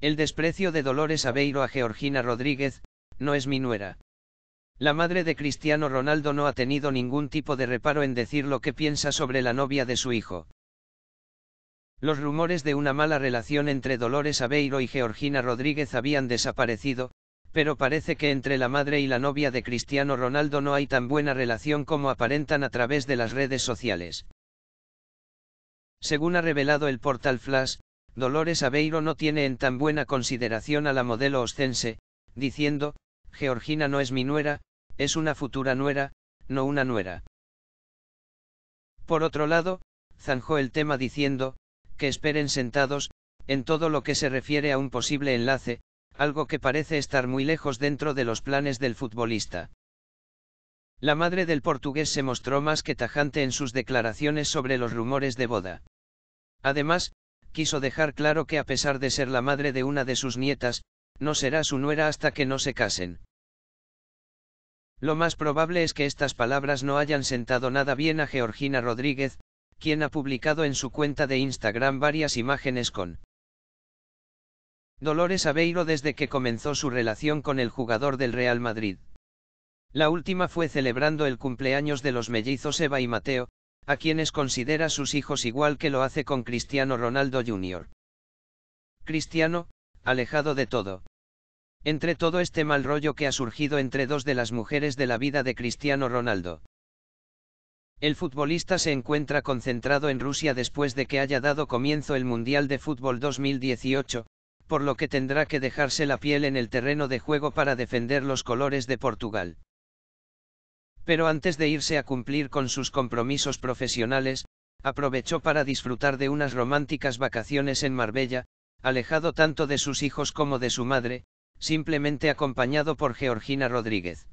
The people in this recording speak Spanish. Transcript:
El desprecio de Dolores Aveiro a Georgina Rodríguez, no es mi nuera. La madre de Cristiano Ronaldo no ha tenido ningún tipo de reparo en decir lo que piensa sobre la novia de su hijo. Los rumores de una mala relación entre Dolores Aveiro y Georgina Rodríguez habían desaparecido, pero parece que entre la madre y la novia de Cristiano Ronaldo no hay tan buena relación como aparentan a través de las redes sociales. Según ha revelado el portal Flash, Dolores Aveiro no tiene en tan buena consideración a la modelo ostense, diciendo, Georgina no es mi nuera, es una futura nuera, no una nuera. Por otro lado, zanjó el tema diciendo, que esperen sentados, en todo lo que se refiere a un posible enlace, algo que parece estar muy lejos dentro de los planes del futbolista. La madre del portugués se mostró más que tajante en sus declaraciones sobre los rumores de boda. Además, quiso dejar claro que a pesar de ser la madre de una de sus nietas, no será su nuera hasta que no se casen. Lo más probable es que estas palabras no hayan sentado nada bien a Georgina Rodríguez, quien ha publicado en su cuenta de Instagram varias imágenes con Dolores Aveiro desde que comenzó su relación con el jugador del Real Madrid. La última fue celebrando el cumpleaños de los mellizos Eva y Mateo, a quienes considera sus hijos igual que lo hace con Cristiano Ronaldo Jr. Cristiano, alejado de todo. Entre todo este mal rollo que ha surgido entre dos de las mujeres de la vida de Cristiano Ronaldo. El futbolista se encuentra concentrado en Rusia después de que haya dado comienzo el Mundial de Fútbol 2018, por lo que tendrá que dejarse la piel en el terreno de juego para defender los colores de Portugal pero antes de irse a cumplir con sus compromisos profesionales, aprovechó para disfrutar de unas románticas vacaciones en Marbella, alejado tanto de sus hijos como de su madre, simplemente acompañado por Georgina Rodríguez.